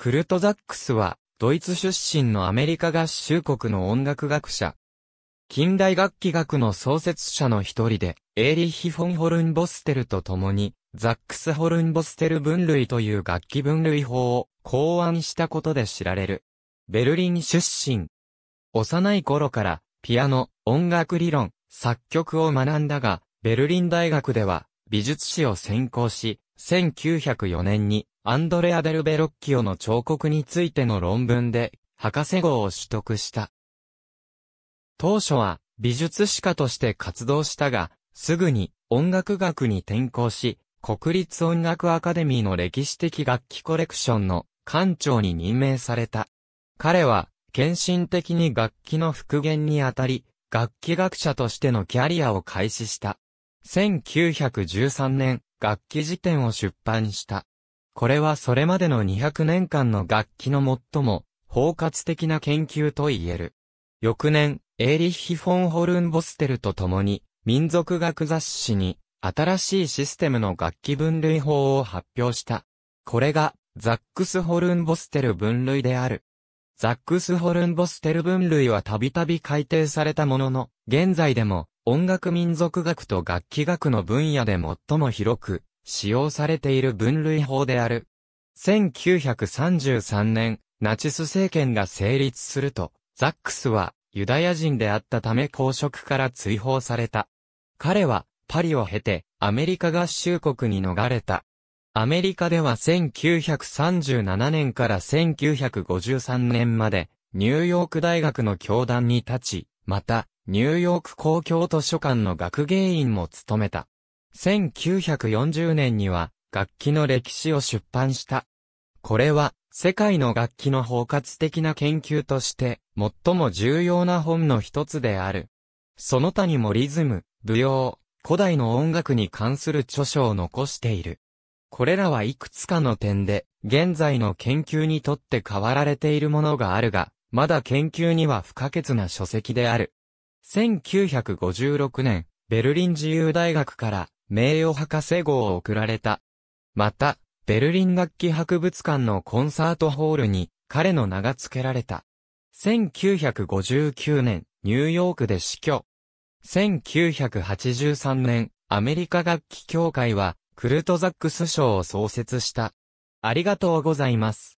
クルトザックスは、ドイツ出身のアメリカ合衆国の音楽学者。近代楽器学の創設者の一人で、エーリヒ・フォン・ホルンボステルと共に、ザックス・ホルンボステル分類という楽器分類法を考案したことで知られる。ベルリン出身。幼い頃から、ピアノ、音楽理論、作曲を学んだが、ベルリン大学では、美術史を専攻し、1904年にアンドレア・デルベロッキオの彫刻についての論文で、博士号を取得した。当初は、美術史家として活動したが、すぐに音楽学に転向し、国立音楽アカデミーの歴史的楽器コレクションの館長に任命された。彼は、献身的に楽器の復元にあたり、楽器学者としてのキャリアを開始した。1913年、楽器辞典を出版した。これはそれまでの200年間の楽器の最も包括的な研究と言える。翌年、エーリッヒ・フォン・ホルンボステルと共に、民族学雑誌に、新しいシステムの楽器分類法を発表した。これが、ザックス・ホルンボステル分類である。ザックス・ホルンボステル分類はたびたび改定されたものの、現在でも、音楽民族学と楽器学の分野で最も広く、使用されている分類法である。1933年、ナチス政権が成立すると、ザックスはユダヤ人であったため公職から追放された。彼はパリを経てアメリカ合衆国に逃れた。アメリカでは1937年から1953年までニューヨーク大学の教団に立ち、またニューヨーク公共図書館の学芸員も務めた。1940年には楽器の歴史を出版した。これは世界の楽器の包括的な研究として最も重要な本の一つである。その他にもリズム、舞踊、古代の音楽に関する著書を残している。これらはいくつかの点で、現在の研究にとって変わられているものがあるが、まだ研究には不可欠な書籍である。1956年、ベルリン自由大学から名誉博士号を贈られた。また、ベルリン楽器博物館のコンサートホールに彼の名が付けられた。1959年、ニューヨークで死去。1983年、アメリカ楽器協会は、クルトザックス賞を創設した。ありがとうございます。